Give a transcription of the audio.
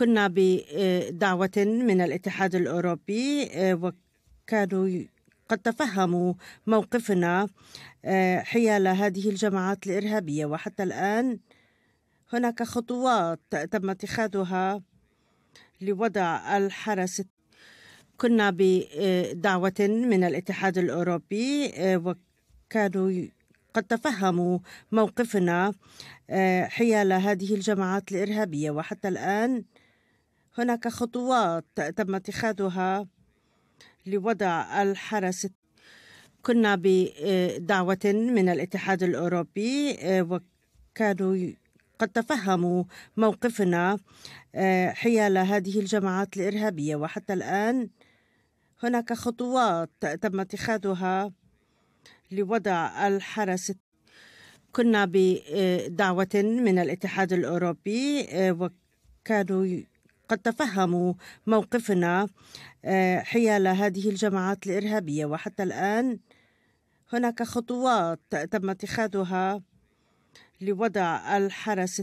كنا بدعوة من الاتحاد الأوروبي آه، وكانوا قد تفهموا موقفنا آه، حيال هذه الجماعات الإرهابية وحتى الآن هناك خطوات تم اتخاذها لوضع الحرس كنا بدعوة من الاتحاد الأوروبي آه، وكانوا قد تفهموا موقفنا حيال هذه الجماعات الإرهابية وحتى الآن هناك خطوات تم اتخاذها لوضع الحرس كنا بدعوة من الاتحاد الأوروبي آه، وكانوا قد تفهموا موقفنا آه، حيال هذه الجماعات الإرهابية وحتى الآن هناك خطوات تم اتخاذها لوضع الحرس كنا بدعوة من الاتحاد الأوروبي آه، وكانوا قد تفهموا موقفنا آه، حيال هذه الجماعات الإرهابية وحتى الآن هناك خطوات تم اتخاذها لوضع الحرس